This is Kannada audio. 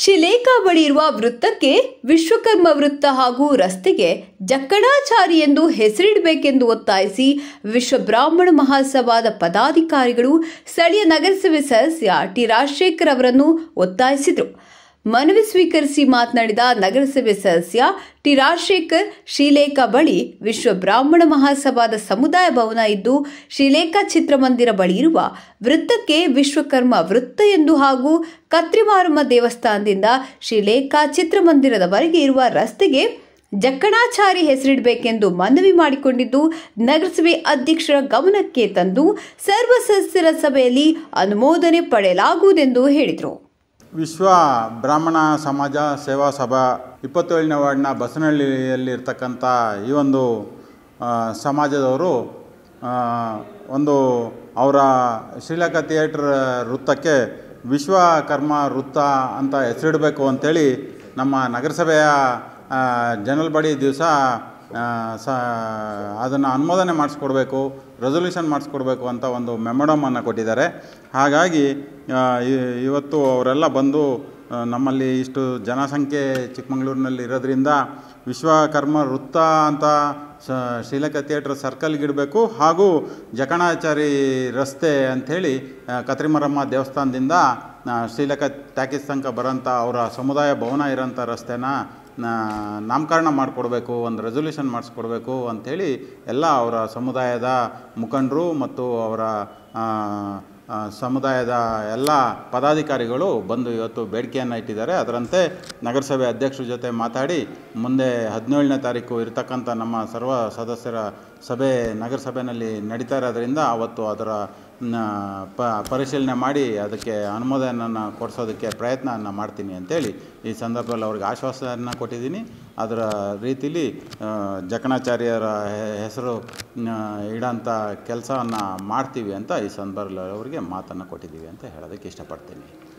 ಶಿಲೇಖಾ ಬಳಿ ಇರುವ ವೃತ್ತಕ್ಕೆ ವಿಶ್ವಕರ್ಮ ವೃತ್ತ ಹಾಗೂ ರಸ್ತೆಗೆ ಜಕ್ಕಣಾಚಾರಿ ಎಂದು ಹೆಸರಿಡಬೇಕೆಂದು ಒತ್ತಾಯಿಸಿ ವಿಶ್ವ ಬ್ರಾಹ್ಮಣ ಮಹಾಸಭಾದ ಪದಾಧಿಕಾರಿಗಳು ಸ್ಥಳೀಯ ನಗರಸಭೆ ಸದಸ್ಯ ಟಿ ರಾಜಶೇಖರ್ ಅವರನ್ನು ಒತ್ತಾಯಿಸಿದರು ಮನವಿ ಸ್ವೀಕರಿಸಿ ಮಾತನಾಡಿದ ನಗರಸಭೆ ಸದಸ್ಯ ಟಿ ರಾಜಶೇಖರ್ ಶ್ರೀಲೇಖಾ ಬಳಿ ವಿಶ್ವ ಬ್ರಾಹ್ಮಣ ಮಹಾಸಭಾದ ಸಮುದಾಯ ಭವನ ಇದ್ದು ಶ್ರೀಲೇಖಾ ಚಿತ್ರಮಂದಿರ ಬಳಿ ಇರುವ ವೃತ್ತಕ್ಕೆ ವಿಶ್ವಕರ್ಮ ವೃತ್ತ ಎಂದು ಹಾಗೂ ಕತ್ರಿಮಾರಮ್ಮ ದೇವಸ್ಥಾನದಿಂದ ಶ್ರೀಲೇಖಾ ಚಿತ್ರಮಂದಿರದವರೆಗೆ ಇರುವ ರಸ್ತೆಗೆ ಜಕ್ಕಣಾಚಾರಿ ಹೆಸರಿಡಬೇಕೆಂದು ಮನವಿ ಮಾಡಿಕೊಂಡಿದ್ದು ನಗರಸಭೆ ಅಧ್ಯಕ್ಷರ ಗಮನಕ್ಕೆ ತಂದು ಸರ್ವ ಸದಸ್ಯರ ಸಭೆಯಲ್ಲಿ ಅನುಮೋದನೆ ಪಡೆಯಲಾಗುವುದೆಂದು ಹೇಳಿದರು ವಿಶ್ವ ಬ್ರಾಹ್ಮಣ ಸಮಾಜ ಸೇವಾ ಸಭಾ ಇಪ್ಪತ್ತೇಳನೇ ವಾರ್ಡ್ನ ಬಸನಹಳ್ಳಿಯಲ್ಲಿರ್ತಕ್ಕಂಥ ಈ ಒಂದು ಸಮಾಜದವರು ಒಂದು ಅವರ ಶ್ರೀಲಂಕಾ ಥಿಯೇಟ್ರ್ ವೃತ್ತಕ್ಕೆ ವಿಶ್ವಕರ್ಮ ವೃತ್ತ ಅಂತ ಹೆಸರಿಡಬೇಕು ಅಂಥೇಳಿ ನಮ್ಮ ನಗರಸಭೆಯ ಜನರಲ್ ಬಾಡಿ ದಿವಸ ಸ ಅದನ್ನು ಅನುಮೋದನೆ ಮಾಡಿಸ್ಕೊಡ್ಬೇಕು ರೆಸೊಲ್ಯೂಷನ್ ಮಾಡಿಸ್ಕೊಡ್ಬೇಕು ಅಂತ ಒಂದು ಮೆಮೊಡಮನ್ನು ಕೊಟ್ಟಿದ್ದಾರೆ ಹಾಗಾಗಿ ಇವತ್ತು ಅವರೆಲ್ಲ ಬಂದು ನಮ್ಮಲ್ಲಿ ಇಷ್ಟು ಜನಸಂಖ್ಯೆ ಚಿಕ್ಕಮಗಳೂರಿನಲ್ಲಿ ಇರೋದ್ರಿಂದ ವಿಶ್ವಕರ್ಮ ವೃತ್ತ ಅಂತ ಶ್ರೀಲಂಕ ಥಿಯೇಟ್ರ್ ಸರ್ಕಲ್ಗಿಡಬೇಕು ಹಾಗೂ ಜಕಣಾಚಾರಿ ರಸ್ತೆ ಅಂಥೇಳಿ ಕತ್ರಿಮರಮ್ಮ ದೇವಸ್ಥಾನದಿಂದ ಶ್ರೀಲಂಕ ಟ್ಯಾಕಿಸ್ ತನಕ ಬರೋಂಥ ಅವರ ಸಮುದಾಯ ಭವನ ಇರೋಂಥ ರಸ್ತೆನ ನಾಮಕರಣ ಮಾಡಿಕೊಡ್ಬೇಕು ಒಂದು ರೆಸೊಲ್ಯೂಷನ್ ಮಾಡಿಸ್ಕೊಡ್ಬೇಕು ಅಂಥೇಳಿ ಎಲ್ಲ ಅವರ ಸಮುದಾಯದ ಮುಖಂಡರು ಮತ್ತು ಅವರ ಸಮುದಾಯದ ಎಲ್ಲ ಪದಾಧಿಕಾರಿಗಳು ಬಂದು ಇವತ್ತು ಬೇಡಿಕೆಯನ್ನು ಇಟ್ಟಿದ್ದಾರೆ ಅದರಂತೆ ನಗರಸಭೆ ಅಧ್ಯಕ್ಷರ ಜೊತೆ ಮಾತಾಡಿ ಮುಂದೆ ಹದಿನೇಳನೇ ತಾರೀಕು ಇರತಕ್ಕಂಥ ನಮ್ಮ ಸರ್ವ ಸದಸ್ಯರ ಸಭೆ ನಗರಸಭೆಯಲ್ಲಿ ನಡೀತಾ ಇರೋದ್ರಿಂದ ಅವತ್ತು ಅದರ ಪ ಪರಿಶೀಲನೆ ಮಾಡಿ ಅದಕ್ಕೆ ಅನುಮೋದನೆಯನ್ನು ಕೊಡಿಸೋದಕ್ಕೆ ಪ್ರಯತ್ನವನ್ನು ಮಾಡ್ತೀನಿ ಅಂತೇಳಿ ಈ ಸಂದರ್ಭದಲ್ಲಿ ಅವ್ರಿಗೆ ಆಶ್ವಾಸನ ಕೊಟ್ಟಿದ್ದೀನಿ ಅದರ ರೀತಿಲಿ ಜಕಣಾಚಾರ್ಯರ ಹೆಸರು ಇಡೋಂಥ ಕೆಲಸವನ್ನು ಮಾಡ್ತೀವಿ ಅಂತ ಈ ಸಂದರ್ಭದಲ್ಲಿ ಅವರಿಗೆ ಮಾತನ್ನು ಕೊಟ್ಟಿದ್ದೀವಿ ಅಂತ ಹೇಳೋದಕ್ಕೆ ಇಷ್ಟಪಡ್ತೀನಿ